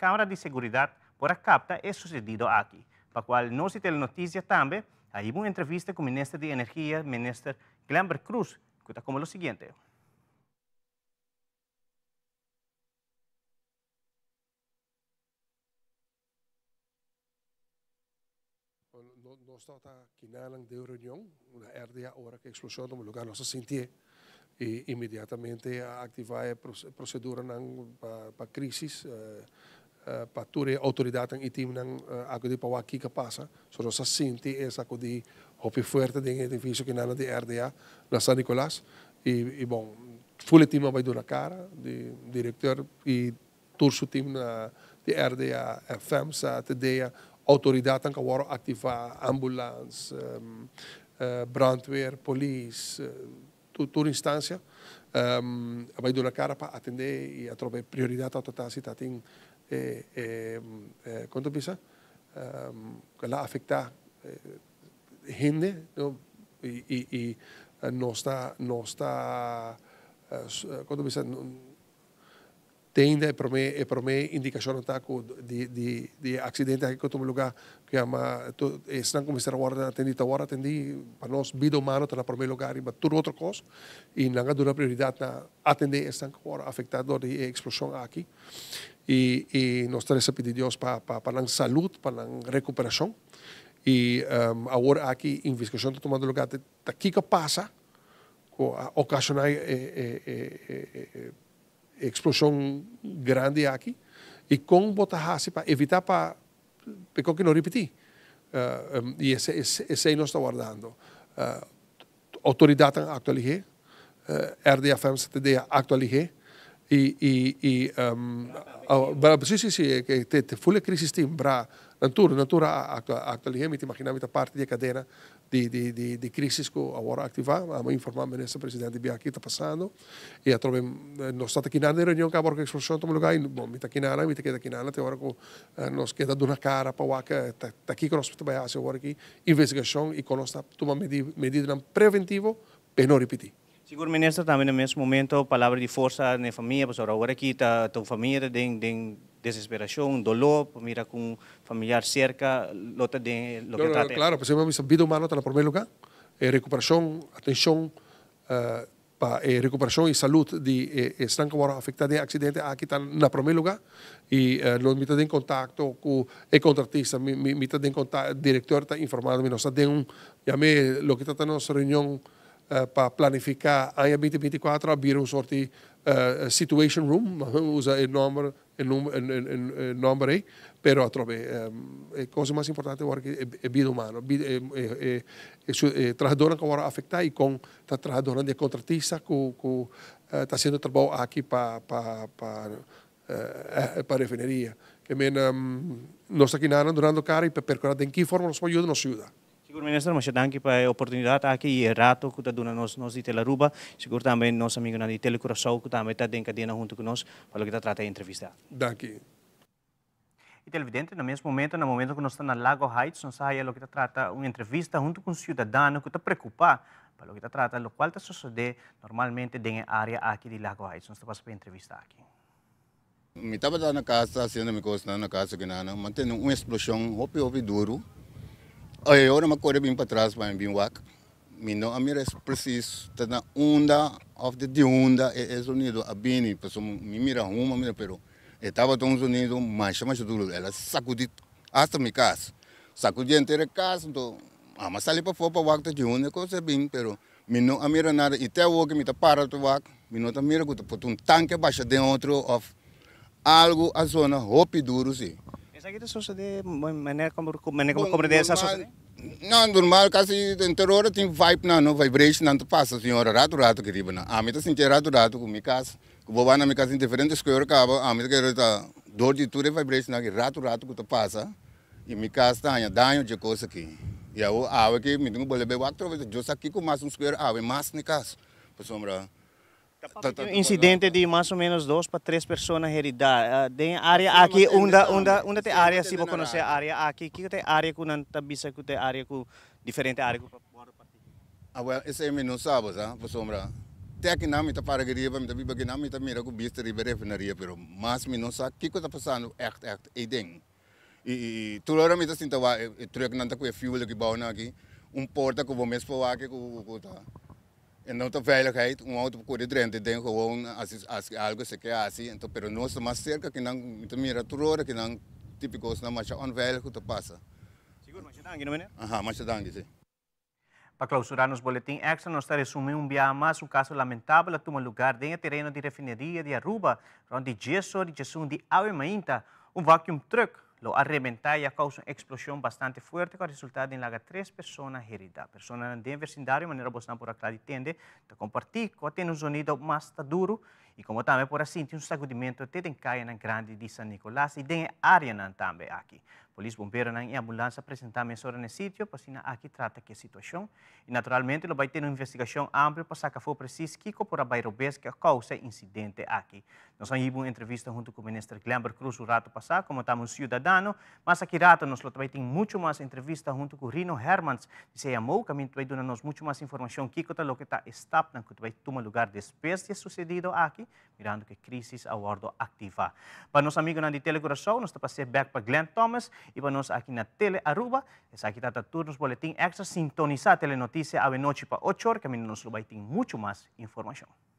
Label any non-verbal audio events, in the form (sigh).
Cámara de Seguridad por ACAPTA capta es sucedido aquí. Para cual no te la noticia también, hay una entrevista con el ministro de el ministro Glamber Cruz, que está como lo siguiente: Nosotros estamos aquí en de reunión, una RDA hora que en no lugar, no se sintió. Y inmediatamente activar la procedura para crisis. Eh, Uh, paturi autoridad ang itim ng uh, eh, ako di pawaki kapasa. So sa sinti es ako di hopi fuerte din edificio kinana di RDA na San Nicolás I, i bom, full team abay do na cara, di director i tour su team na di RDA FM sa TDA autoridade ang kawaro aktiva ambulance, um, uh, eh, brandweer, police, uh, toda instância um, abay do na cara pa atender e atrobe prioridade a total cidade Eh, eh, eh, ¿cuánto piensa eh, la afecta gente eh, ¿no? y, no está, no está uh, ¿cuánto No, de, de, de aquí que lugar que ama están como começando guarda atendi está para nos vida humana lugar y otro cosa, y no una prioridad atender esta agora afectado de explosión aquí e nós temos a ese pedido deus para para para a saúde para a recuperação E um, agora aqui, investigação está tomando lugar. Daqui que passa, com a ocasionar é, eh, é, eh, é, eh, explosão grande aqui, e com botar assim para evitar para que não repetir. Uh, um, e esse, esse, esse aí nós está guardando. Uh, autoridade atualizar, uh, RDFM se atualizada, e, e, e um, oh, sì, sì, sì, te, te fu e crisi Steam, bra, natura, natura a, a, a Caliemi, ti immaginavi da parte di cadena di, di, di, di crisi che ora e a eh, me informarmi nel presidente Bianchi sta passando e a trovare, non sta e in riunione che ha portato l'espressione in luogo, non mi tacchinano, mi tacchinano, tacchinano, te ora che non scheda di una cara, poi che tacchi che non si trabagliasse, agora aqui investigação e conosca, tu mi di preventivo para não repetir Sigur, ministro, también en este momento, palabras de fuerza fuerza la familia, pues ahora aquí está tu familia, de, desesperación, dolor, pues mira con familiar cerca, lo, de lo que no, Claro, pues mi vida humana está en primer lugar, eh, recuperación, atención, eh, para eh, recuperación y salud de eh, están como afectados de accidente aquí están en primer lugar y los está en contacto con el contratista, mi, mi contacto, director está informado, mi nos un, llamé lo que está en nuestra reunión eh, para planificar año 2024 abrir un sorte uh, situation room, (laughs) usa el nombre, pero otra vez, la em, eh, cosa más importante es, la vida humana, la eh, trabajadora que ahora afecta y con la trabajadora de contratista que, está haciendo trabajo aquí para la refinería. Que men, um, nos está durante durando cara y para ver de qué forma nos ayuda, nos ayuda. Sigur, ministru, mă ședam pe oportunitatea că e rato cu ta duna nos nos de la Ruba, sigur também nos amigo na de Telecurasau, cu também tá dentro cadena junto com nós, para que tá a entrevista. Obrigado. E televidente, no mesmo momento, no momento que nós estamos na Lago Heights, nós aí lo que tá trata uma entrevista junto com um cidadão que está preocupado para o que tá trata, lo qual tá sucede normalmente dentro da área aqui de Lago Heights. Nós tá passando entrevista aqui. Me estava na casa, sendo me coisa na casa que nada, mantendo uma explosão, houve, houve duro, Ay, ahora me acuerdo bien para atrás, me bien wak. Mi no amir es preciso, tana onda, of the de onda, es unido a bini, pasó mi mira uma, mira, pero estaba todos unidos, más más duro, ela sacudí hasta mi casa. Sacudí entera casa, entonces, ama salí para fora para wak de onda, cosa bien, pero mi no amira nada, y te que me te para tu wak, mi no te mira, que te un tanque baixo dentro, of algo a zona, hopi duro, sim. Exacte, eso se de maneira como maneira como compreender essa sociedade. Não, normal, quase interior tem vibe na no vibration não passa, senhora, rato rato que riba na. A mim tá sentindo rato rato com minha casa. Com boba na minha casa em diferentes cores, cabo, a mim que tá dor de tudo vibration aqui, rato rato que tá passa. E minha casa tá ainda danho de coisa aqui. E eu, a que me tem que boleber o acto, eu saquei com mais um square, a mais na casa. Pessoal, Tá, tá, tá incidente de mais ou menos dois para três pessoas heridas. Ah, tem área aqui, onde, onde, onde tem área, se você conhecer a área aqui, que tem área que não está bisa, que tem área com diferente área. Ah, well, isso é eu não sabe, ah, sabe, sombra. Até aqui não, está para geriba, está biba aqui não, está mira com vista riba refinaria, pero mas me não sabe o que está passando, É, echt, e ding. E tu lora me está sentindo, o é, não está com o é, que bau aqui, um porta que é, mesmo para aqui, que então, veiligheid, um auto por dentro, tem gewoon algo se quer assim. Então, pero nós mais cerca que não mira tudo, que não típicos na marcha velho que passa. Seguro, marcha dangue, não é? Aham, marcha dangue, sim. Para clausurar nos boletim extra, nós resumimos um dia mais um caso lamentável que tomou lugar dentro do terreno de refinaria de Aruba, onde Jesus de Jessun de Aue Mainta, um vacuum truck lo arrebentó y causa una explosión bastante fuerte que resultado en la que tres personas heridas. Personas de vecindario, de manera que por acá tiende te compartir, un sonido más duro y como también por así, un sacudimiento que te cae en grande de San Nicolás y de área también aquí. polícia, bombeiro e ambulância apresentar mensura no sítio, para assim, aqui trata que situação. E, naturalmente, ele vai ter uma investigação ampla para sacar for preciso que cooperar para a que causa incidente aqui. Nós vamos uma entrevista junto com o ministro Glember Cruz o rato passado, como estamos cidadano, mas aqui rato nós também tem muito mais entrevista junto com o Rino Hermans, de CMO, que vai dar-nos muito mais informação que o que está estapando, que vai tomar lugar depois de sucedido aqui, mirando que a crise aguardo ativa. Para nosso amigo na de Telecoração, nós estamos back para Glenn Thomas, Íbanos aquí en la tele Aruba, es aquí tata turnos boletín extra, sintoniza telenoticia a noche para 8 horas, que a nos lo va a mucho más información.